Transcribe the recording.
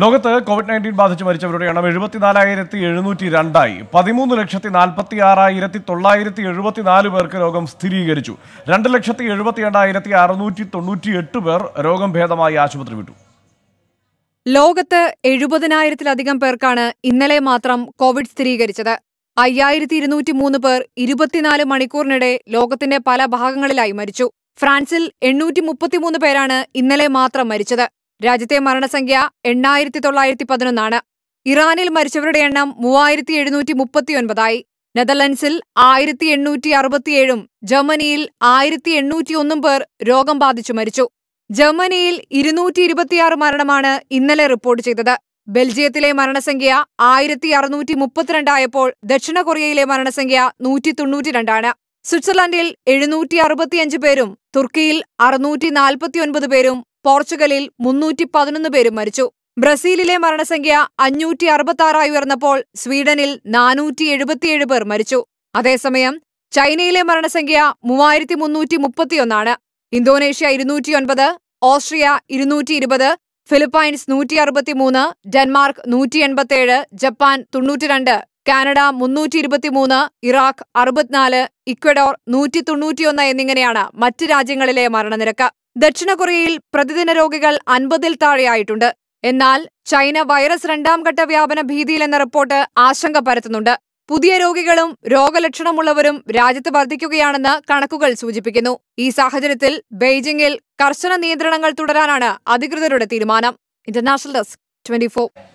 ലോകത്ത് Covid nineteen ബാധിച്ച് മരിച്ചവരുടെ എണ്ണം എഴുപത്തിനാലായിരത്തി എഴുന്നൂറ്റി രണ്ടായി പതിമൂന്ന് ലക്ഷത്തി നാൽപ്പത്തി ആറായിരത്തി തൊള്ളായിരത്തി എഴുപത്തിനാല് പേർക്ക് രോഗം സ്ഥിരീകരിച്ചു രണ്ട് ലക്ഷത്തി എഴുപത്തി എണ്ണായിരത്തി അറുന്നൂറ്റി തൊണ്ണൂറ്റി എട്ട് പേർ രോഗം ഭേദമായി ആശുപത്രി വിട്ടു ലോകത്ത് എഴുപതിനായിരത്തിലധികം പേർക്കാണ് ഇന്നലെ മാത്രം കോവിഡ് സ്ഥിരീകരിച്ചത് അയ്യായിരത്തി ഇരുന്നൂറ്റി മൂന്ന് പേർ ഇരുപത്തിനാല് മണിക്കൂറിനിടെ ലോകത്തിന്റെ പല ഭാഗങ്ങളിലായി മരിച്ചു ഫ്രാൻസിൽ എണ്ണൂറ്റി മുപ്പത്തിമൂന്ന് പേരാണ് ഇന്നലെ മാത്രം മരിച്ചത് രാജ്യത്തെ മരണസംഖ്യ എണ്ണായിരത്തി തൊള്ളായിരത്തി പതിനൊന്നാണ് ഇറാനിൽ മരിച്ചവരുടെ എണ്ണം മൂവായിരത്തി എഴുന്നൂറ്റി മുപ്പത്തിയൊൻപതായി നെതർലൻഡ്സിൽ ആയിരത്തി എണ്ണൂറ്റി അറുപത്തിയേഴും ജർമ്മനിയിൽ ആയിരത്തി എണ്ണൂറ്റി ഒന്നും പേർ രോഗം ബാധിച്ചു മരിച്ചു ജർമ്മനിയിൽ ഇരുന്നൂറ്റി ഇരുപത്തിയാറ് മരണമാണ് ഇന്നലെ റിപ്പോർട്ട് ചെയ്തത് ബെൽജിയത്തിലെ മരണസംഖ്യ ആയിരത്തി അറുന്നൂറ്റി മുപ്പത്തിരണ്ടായപ്പോൾ ദക്ഷിണ കൊറിയയിലെ മരണസംഖ്യ നൂറ്റി തൊണ്ണൂറ്റിരണ്ടാണ് സ്വിറ്റ്സർലൻഡിൽ എഴുന്നൂറ്റി അറുപത്തിയഞ്ച് പേരും തുർക്കിയിൽ അറുന്നൂറ്റി നാൽപ്പത്തിയൊൻപത് പേരും പോർച്ചുഗലിൽ മുന്നൂറ്റി പതിനൊന്ന് പേരും മരിച്ചു ബ്രസീലിലെ മരണസംഖ്യ അഞ്ഞൂറ്റി അറുപത്തി ഉയർന്നപ്പോൾ സ്വീഡനിൽ നാനൂറ്റി എഴുപത്തിയേഴ് പേർ മരിച്ചു അതേസമയം ചൈനയിലെ മരണസംഖ്യ മൂവായിരത്തി മുന്നൂറ്റി മുപ്പത്തിയൊന്നാണ് ഇന്തോനേഷ്യ ഇരുന്നൂറ്റി ഒൻപത് ഓസ്ട്രിയ ഇരുന്നൂറ്റി ഇരുപത് ഫിലിപ്പൈൻസ് നൂറ്റി അറുപത്തിമൂന്ന് ഡെൻമാർക്ക് നൂറ്റി എൺപത്തിയേഴ് ജപ്പാൻ തൊണ്ണൂറ്റിരണ്ട് കാനഡ മുന്നൂറ്റി ഇരുപത്തിമൂന്ന് ഇറാഖ് അറുപത്തിനാല് ഇക്വഡോർ നൂറ്റി തൊണ്ണൂറ്റിയൊന്ന് എന്നിങ്ങനെയാണ് മറ്റ് രാജ്യങ്ങളിലെ മരണനിരക്ക് ദക്ഷിണ കൊറിയയിൽ പ്രതിദിന രോഗികൾ അൻപതിൽ താഴെയായിട്ടുണ്ട് എന്നാൽ ചൈന വൈറസ് രണ്ടാം ഘട്ട വ്യാപന ഭീതിയിലെന്ന റിപ്പോർട്ട് ആശങ്ക പരത്തുന്നുണ്ട് പുതിയ രോഗികളും രോഗലക്ഷണമുള്ളവരും രാജ്യത്ത് വർദ്ധിക്കുകയാണെന്ന് കണക്കുകൾ സൂചിപ്പിക്കുന്നു ഈ സാഹചര്യത്തിൽ ബെയ്ജിംഗിൽ കർശന നിയന്ത്രണങ്ങൾ തുടരാനാണ് അധികൃതരുടെ തീരുമാനം ഇന്റർനാഷണൽ ഡെസ്ക് ട്വന്റി